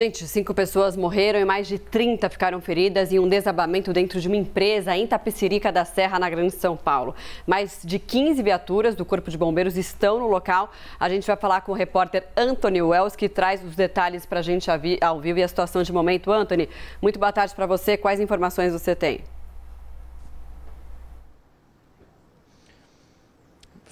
Gente, cinco pessoas morreram e mais de 30 ficaram feridas em um desabamento dentro de uma empresa em Tapecirica da Serra, na Grande São Paulo. Mais de 15 viaturas do Corpo de Bombeiros estão no local. A gente vai falar com o repórter Anthony Wells, que traz os detalhes para a gente ao vivo e a situação de momento. Anthony, muito boa tarde para você. Quais informações você tem?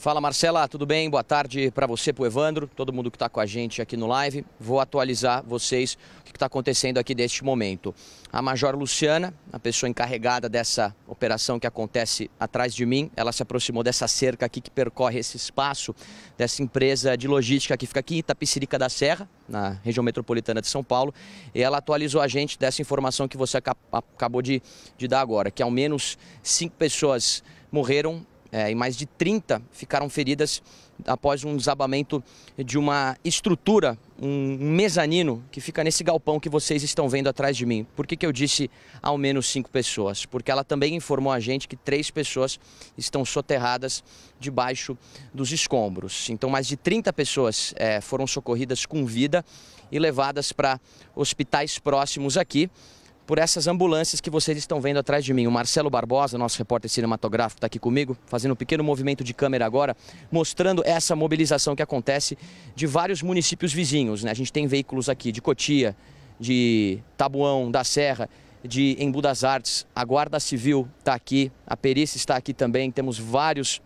Fala Marcela, tudo bem? Boa tarde para você, para o Evandro, todo mundo que está com a gente aqui no live. Vou atualizar vocês o que está acontecendo aqui neste momento. A Major Luciana, a pessoa encarregada dessa operação que acontece atrás de mim, ela se aproximou dessa cerca aqui que percorre esse espaço dessa empresa de logística que fica aqui em Itapicirica da Serra, na região metropolitana de São Paulo, e ela atualizou a gente dessa informação que você acabou de, de dar agora, que ao menos cinco pessoas morreram é, e mais de 30 ficaram feridas após um desabamento de uma estrutura, um mezanino que fica nesse galpão que vocês estão vendo atrás de mim. Por que, que eu disse ao menos cinco pessoas? Porque ela também informou a gente que três pessoas estão soterradas debaixo dos escombros. Então, mais de 30 pessoas é, foram socorridas com vida e levadas para hospitais próximos aqui por essas ambulâncias que vocês estão vendo atrás de mim. O Marcelo Barbosa, nosso repórter cinematográfico, está aqui comigo, fazendo um pequeno movimento de câmera agora, mostrando essa mobilização que acontece de vários municípios vizinhos. Né? A gente tem veículos aqui de Cotia, de Tabuão, da Serra, de Embu das Artes, a Guarda Civil está aqui, a Perícia está aqui também, temos vários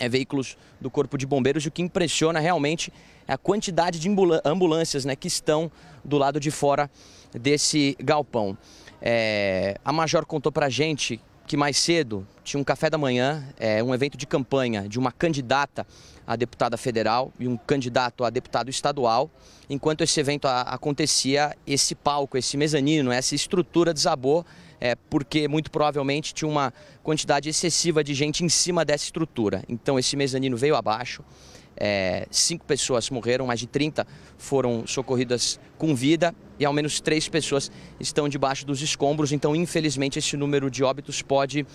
é, veículos do Corpo de Bombeiros. O que impressiona realmente é a quantidade de ambulâncias né, que estão do lado de fora desse galpão. É, a Major contou para a gente que mais cedo tinha um café da manhã, é, um evento de campanha de uma candidata a deputada federal e um candidato a deputado estadual. Enquanto esse evento a, acontecia, esse palco, esse mezanino, essa estrutura desabou, é, porque muito provavelmente tinha uma quantidade excessiva de gente em cima dessa estrutura. Então esse mezanino veio abaixo. É, cinco pessoas morreram, mais de 30 foram socorridas com vida e ao menos três pessoas estão debaixo dos escombros. Então, infelizmente, esse número de óbitos pode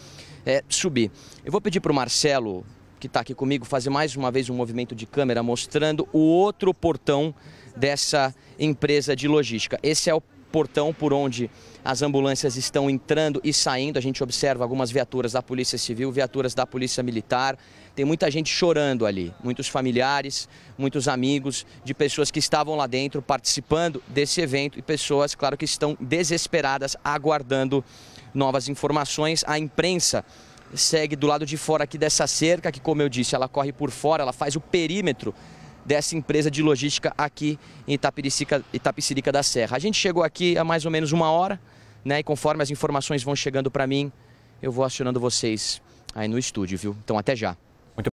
é, subir. Eu vou pedir para o Marcelo, que está aqui comigo, fazer mais uma vez um movimento de câmera mostrando o outro portão dessa empresa de logística. Esse é o portão por onde as ambulâncias estão entrando e saindo. A gente observa algumas viaturas da Polícia Civil, viaturas da Polícia Militar. Tem muita gente chorando ali, muitos familiares, muitos amigos de pessoas que estavam lá dentro participando desse evento e pessoas, claro, que estão desesperadas aguardando novas informações. A imprensa segue do lado de fora aqui dessa cerca, que como eu disse, ela corre por fora, ela faz o perímetro dessa empresa de logística aqui em Itapirica, Itapicirica da Serra. A gente chegou aqui há mais ou menos uma hora, né? E conforme as informações vão chegando para mim, eu vou acionando vocês aí no estúdio, viu? Então até já.